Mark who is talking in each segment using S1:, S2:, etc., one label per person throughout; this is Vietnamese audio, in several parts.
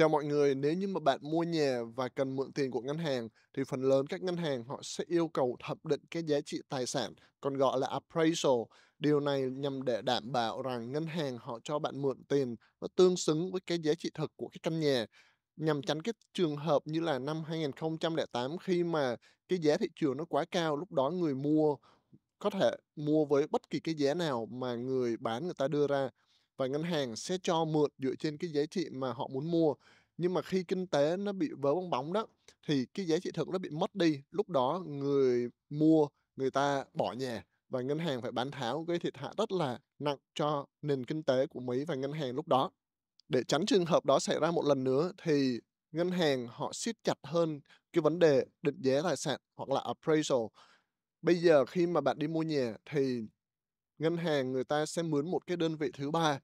S1: Chào mọi người, nếu như mà bạn mua nhà và cần mượn tiền của ngân hàng thì phần lớn các ngân hàng họ sẽ yêu cầu thẩm định cái giá trị tài sản, còn gọi là appraisal. Điều này nhằm để đảm bảo rằng ngân hàng họ cho bạn mượn tiền nó tương xứng với cái giá trị thực của cái căn nhà nhằm tránh cái trường hợp như là năm 2008 khi mà cái giá thị trường nó quá cao, lúc đó người mua có thể mua với bất kỳ cái giá nào mà người bán người ta đưa ra và ngân hàng sẽ cho mượn dựa trên cái giá trị mà họ muốn mua nhưng mà khi kinh tế nó bị vỡ bong bóng đó thì cái giá trị thực nó bị mất đi lúc đó người mua người ta bỏ nhà và ngân hàng phải bán tháo gây thiệt hại rất là nặng cho nền kinh tế của Mỹ và ngân hàng lúc đó. Để tránh trường hợp đó xảy ra một lần nữa thì ngân hàng họ siết chặt hơn cái vấn đề định giá tài sản hoặc là appraisal. Bây giờ khi mà bạn đi mua nhà thì ngân hàng người ta sẽ mướn một cái đơn vị thứ ba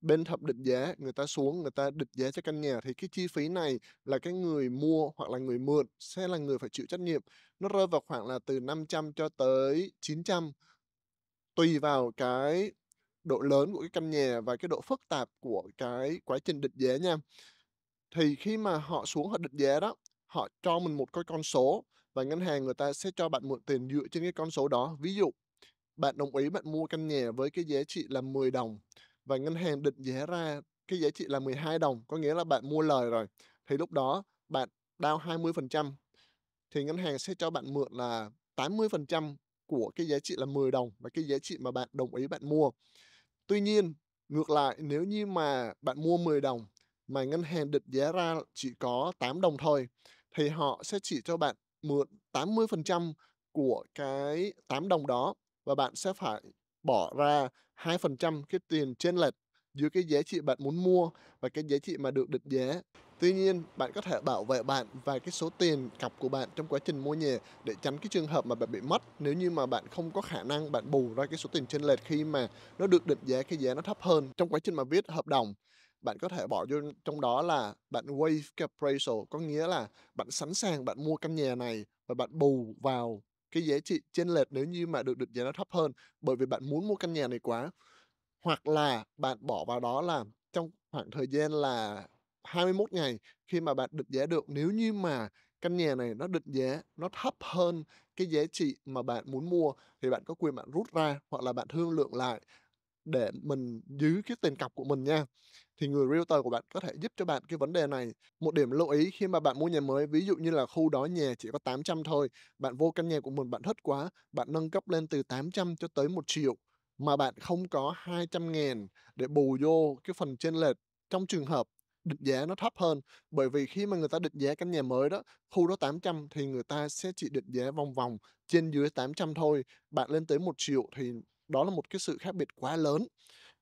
S1: bên thẩm định giá người ta xuống người ta định giá cho căn nhà thì cái chi phí này là cái người mua hoặc là người mượn sẽ là người phải chịu trách nhiệm nó rơi vào khoảng là từ 500 cho tới 900 tùy vào cái độ lớn của cái căn nhà và cái độ phức tạp của cái quá trình định giá nha thì khi mà họ xuống họ định giá đó họ cho mình một cái con số và ngân hàng người ta sẽ cho bạn mượn tiền dựa trên cái con số đó ví dụ bạn đồng ý bạn mua căn nhà với cái giá trị là 10 đồng và ngân hàng định giá ra cái giá trị là 12 đồng, có nghĩa là bạn mua lời rồi. Thì lúc đó bạn đao 20% thì ngân hàng sẽ cho bạn mượn là 80% của cái giá trị là 10 đồng và cái giá trị mà bạn đồng ý bạn mua. Tuy nhiên, ngược lại nếu như mà bạn mua 10 đồng mà ngân hàng định giá ra chỉ có 8 đồng thôi thì họ sẽ chỉ cho bạn mượn 80% của cái 8 đồng đó và bạn sẽ phải bỏ ra 2% cái tiền trên lệch giữa cái giá trị bạn muốn mua và cái giá trị mà được định giá. Tuy nhiên, bạn có thể bảo vệ bạn và cái số tiền cọc của bạn trong quá trình mua nhà để tránh cái trường hợp mà bạn bị mất nếu như mà bạn không có khả năng bạn bù ra cái số tiền trên lệch khi mà nó được định giá cái giá nó thấp hơn. Trong quá trình mà viết hợp đồng, bạn có thể bỏ vô trong đó là bạn waive appraisal, có nghĩa là bạn sẵn sàng bạn mua căn nhà này và bạn bù vào cái giá trị trên lệch nếu như mà được định giá nó thấp hơn bởi vì bạn muốn mua căn nhà này quá hoặc là bạn bỏ vào đó là trong khoảng thời gian là 21 ngày khi mà bạn định giá được nếu như mà căn nhà này nó định giá nó thấp hơn cái giá trị mà bạn muốn mua thì bạn có quyền bạn rút ra hoặc là bạn thương lượng lại để mình giữ cái tiền cọc của mình nha thì người realtor của bạn có thể giúp cho bạn cái vấn đề này. Một điểm lưu ý khi mà bạn mua nhà mới, ví dụ như là khu đó nhà chỉ có 800 thôi, bạn vô căn nhà của mình bạn thất quá, bạn nâng cấp lên từ 800 cho tới 1 triệu mà bạn không có 200 ngàn để bù vô cái phần trên lệch trong trường hợp định giá nó thấp hơn bởi vì khi mà người ta định giá căn nhà mới đó khu đó 800 thì người ta sẽ chỉ định giá vòng vòng trên dưới 800 thôi bạn lên tới 1 triệu thì đó là một cái sự khác biệt quá lớn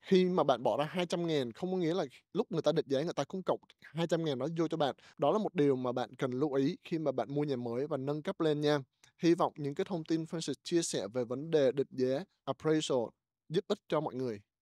S1: khi mà bạn bỏ ra 200 ngàn không có nghĩa là lúc người ta định giá người ta cũng cộng 200 ngàn đó vô cho bạn đó là một điều mà bạn cần lưu ý khi mà bạn mua nhà mới và nâng cấp lên nha hy vọng những cái thông tin Francis chia sẻ về vấn đề định giá appraisal giúp ích cho mọi người